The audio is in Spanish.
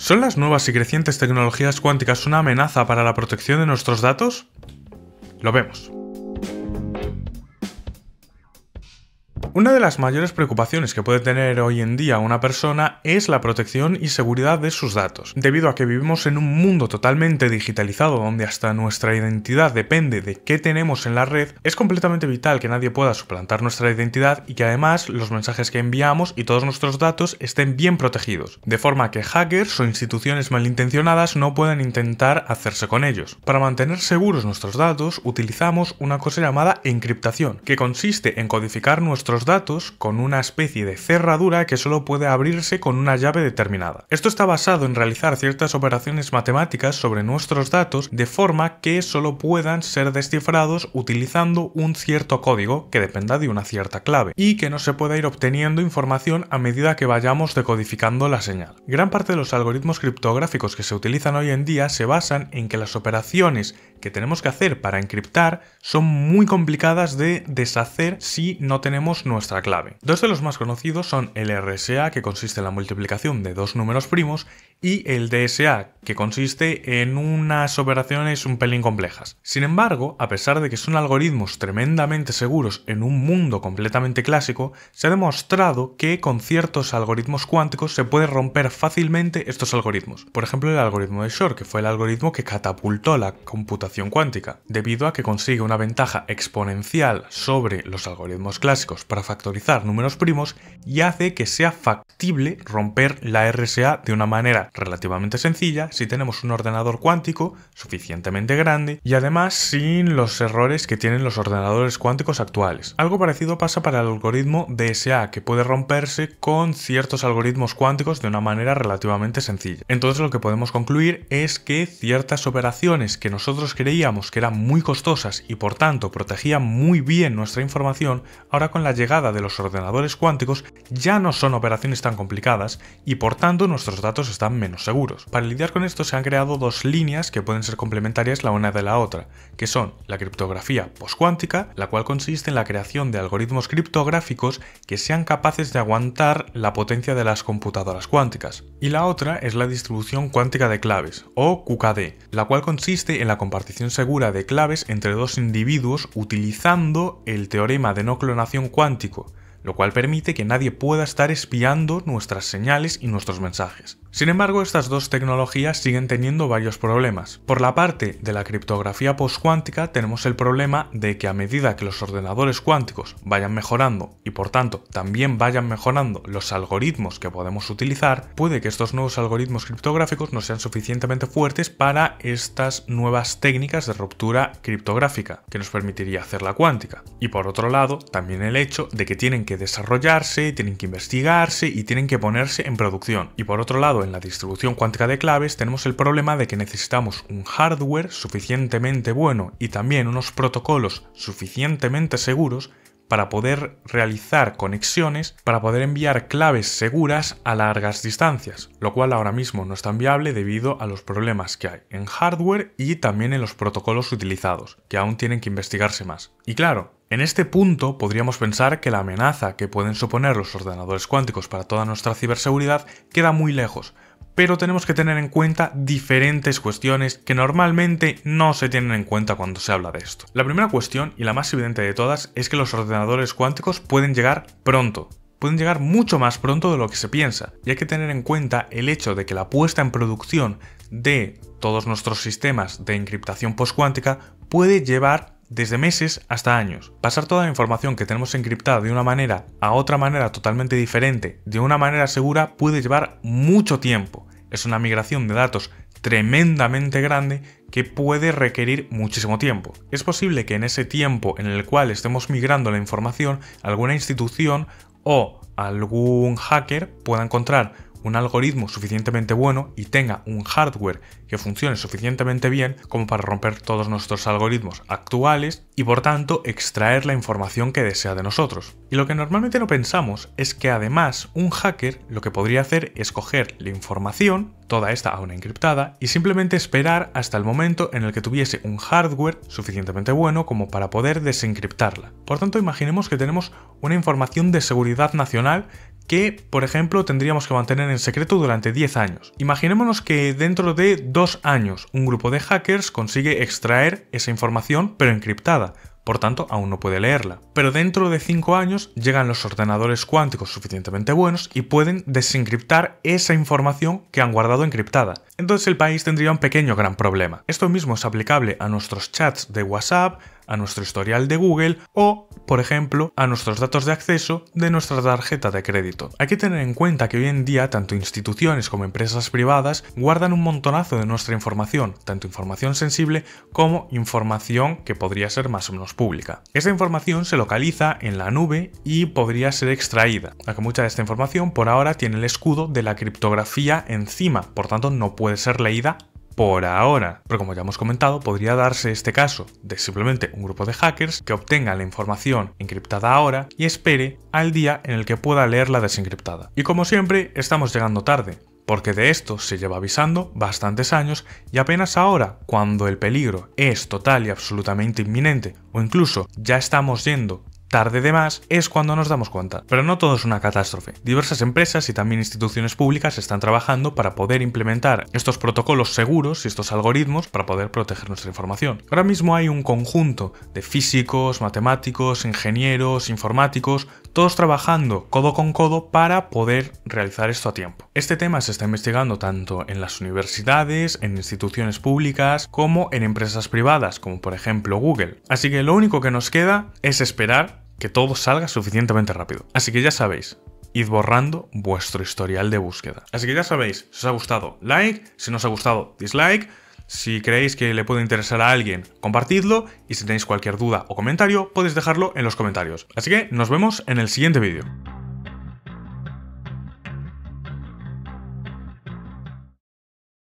¿Son las nuevas y crecientes tecnologías cuánticas una amenaza para la protección de nuestros datos? Lo vemos. Una de las mayores preocupaciones que puede tener hoy en día una persona es la protección y seguridad de sus datos, debido a que vivimos en un mundo totalmente digitalizado donde hasta nuestra identidad depende de qué tenemos en la red, es completamente vital que nadie pueda suplantar nuestra identidad y que además los mensajes que enviamos y todos nuestros datos estén bien protegidos, de forma que hackers o instituciones malintencionadas no puedan intentar hacerse con ellos. Para mantener seguros nuestros datos utilizamos una cosa llamada encriptación, que consiste en codificar nuestros datos con una especie de cerradura que solo puede abrirse con una llave determinada. Esto está basado en realizar ciertas operaciones matemáticas sobre nuestros datos de forma que solo puedan ser descifrados utilizando un cierto código que dependa de una cierta clave y que no se pueda ir obteniendo información a medida que vayamos decodificando la señal. Gran parte de los algoritmos criptográficos que se utilizan hoy en día se basan en que las operaciones que tenemos que hacer para encriptar son muy complicadas de deshacer si no tenemos nuestra clave. Dos de los más conocidos son el RSA, que consiste en la multiplicación de dos números primos, y el DSA, que consiste en unas operaciones un pelín complejas. Sin embargo, a pesar de que son algoritmos tremendamente seguros en un mundo completamente clásico, se ha demostrado que con ciertos algoritmos cuánticos se puede romper fácilmente estos algoritmos. Por ejemplo, el algoritmo de Shor, que fue el algoritmo que catapultó la computación cuántica, debido a que consigue una ventaja exponencial sobre los algoritmos clásicos para factorizar números primos y hace que sea factible romper la RSA de una manera relativamente sencilla si tenemos un ordenador cuántico suficientemente grande y además sin los errores que tienen los ordenadores cuánticos actuales. Algo parecido pasa para el algoritmo DSA que puede romperse con ciertos algoritmos cuánticos de una manera relativamente sencilla. Entonces lo que podemos concluir es que ciertas operaciones que nosotros creíamos que eran muy costosas y por tanto protegían muy bien nuestra información, ahora con la llegada de los ordenadores cuánticos ya no son operaciones tan complicadas y por tanto nuestros datos están menos seguros. Para lidiar con esto se han creado dos líneas que pueden ser complementarias la una de la otra, que son la criptografía postcuántica, la cual consiste en la creación de algoritmos criptográficos que sean capaces de aguantar la potencia de las computadoras cuánticas, y la otra es la distribución cuántica de claves, o QKD, la cual consiste en la compartición segura de claves entre dos individuos utilizando el teorema de no clonación cuántica lo cual permite que nadie pueda estar espiando nuestras señales y nuestros mensajes. Sin embargo, estas dos tecnologías siguen teniendo varios problemas. Por la parte de la criptografía postcuántica tenemos el problema de que a medida que los ordenadores cuánticos vayan mejorando y por tanto también vayan mejorando los algoritmos que podemos utilizar, puede que estos nuevos algoritmos criptográficos no sean suficientemente fuertes para estas nuevas técnicas de ruptura criptográfica que nos permitiría hacer la cuántica. Y por otro lado, también el hecho de que tienen que desarrollarse, tienen que investigarse y tienen que ponerse en producción. Y por otro lado, en la distribución cuántica de claves tenemos el problema de que necesitamos un hardware suficientemente bueno y también unos protocolos suficientemente seguros para poder realizar conexiones, para poder enviar claves seguras a largas distancias, lo cual ahora mismo no es tan viable debido a los problemas que hay en hardware y también en los protocolos utilizados, que aún tienen que investigarse más. Y claro, en este punto podríamos pensar que la amenaza que pueden suponer los ordenadores cuánticos para toda nuestra ciberseguridad queda muy lejos, pero tenemos que tener en cuenta diferentes cuestiones que normalmente no se tienen en cuenta cuando se habla de esto. La primera cuestión, y la más evidente de todas, es que los ordenadores cuánticos pueden llegar pronto, pueden llegar mucho más pronto de lo que se piensa, y hay que tener en cuenta el hecho de que la puesta en producción de todos nuestros sistemas de encriptación postcuántica puede llevar desde meses hasta años. Pasar toda la información que tenemos encriptada de una manera a otra manera totalmente diferente, de una manera segura, puede llevar mucho tiempo. Es una migración de datos tremendamente grande que puede requerir muchísimo tiempo. Es posible que en ese tiempo en el cual estemos migrando la información, alguna institución o algún hacker pueda encontrar un algoritmo suficientemente bueno y tenga un hardware que funcione suficientemente bien como para romper todos nuestros algoritmos actuales y por tanto extraer la información que desea de nosotros. Y lo que normalmente no pensamos es que además un hacker lo que podría hacer es coger la información, toda esta aún encriptada, y simplemente esperar hasta el momento en el que tuviese un hardware suficientemente bueno como para poder desencriptarla. Por tanto, imaginemos que tenemos una información de seguridad nacional que, por ejemplo, tendríamos que mantener en secreto durante 10 años. Imaginémonos que dentro de 2 años un grupo de hackers consigue extraer esa información pero encriptada, por tanto aún no puede leerla. Pero dentro de 5 años llegan los ordenadores cuánticos suficientemente buenos y pueden desencriptar esa información que han guardado encriptada. Entonces el país tendría un pequeño gran problema. Esto mismo es aplicable a nuestros chats de WhatsApp, a nuestro historial de Google o, por ejemplo, a nuestros datos de acceso de nuestra tarjeta de crédito. Hay que tener en cuenta que hoy en día tanto instituciones como empresas privadas guardan un montonazo de nuestra información, tanto información sensible como información que podría ser más o menos pública. Esta información se localiza en la nube y podría ser extraída, aunque mucha de esta información por ahora tiene el escudo de la criptografía encima, por tanto no puede ser leída por ahora, pero como ya hemos comentado, podría darse este caso de simplemente un grupo de hackers que obtenga la información encriptada ahora y espere al día en el que pueda leerla desencriptada. Y como siempre, estamos llegando tarde, porque de esto se lleva avisando bastantes años y apenas ahora, cuando el peligro es total y absolutamente inminente, o incluso ya estamos yendo tarde de más, es cuando nos damos cuenta. Pero no todo es una catástrofe. Diversas empresas y también instituciones públicas están trabajando para poder implementar estos protocolos seguros y estos algoritmos para poder proteger nuestra información. Ahora mismo hay un conjunto de físicos, matemáticos, ingenieros, informáticos, todos trabajando codo con codo para poder realizar esto a tiempo. Este tema se está investigando tanto en las universidades, en instituciones públicas, como en empresas privadas, como por ejemplo Google. Así que lo único que nos queda es esperar que todo salga suficientemente rápido. Así que ya sabéis, id borrando vuestro historial de búsqueda. Así que ya sabéis, si os ha gustado, like, si no os ha gustado, dislike, si creéis que le puede interesar a alguien, compartidlo y si tenéis cualquier duda o comentario podéis dejarlo en los comentarios. Así que nos vemos en el siguiente vídeo.